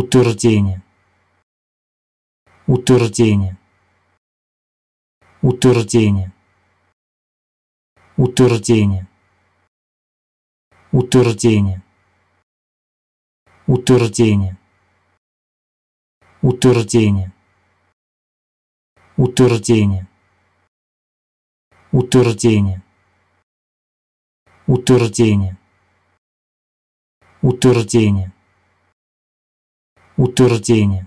утверждение утверждение утверждение утверждение утверждение утверждение утверждение утверждение утверждение утверждение утверждение утверждение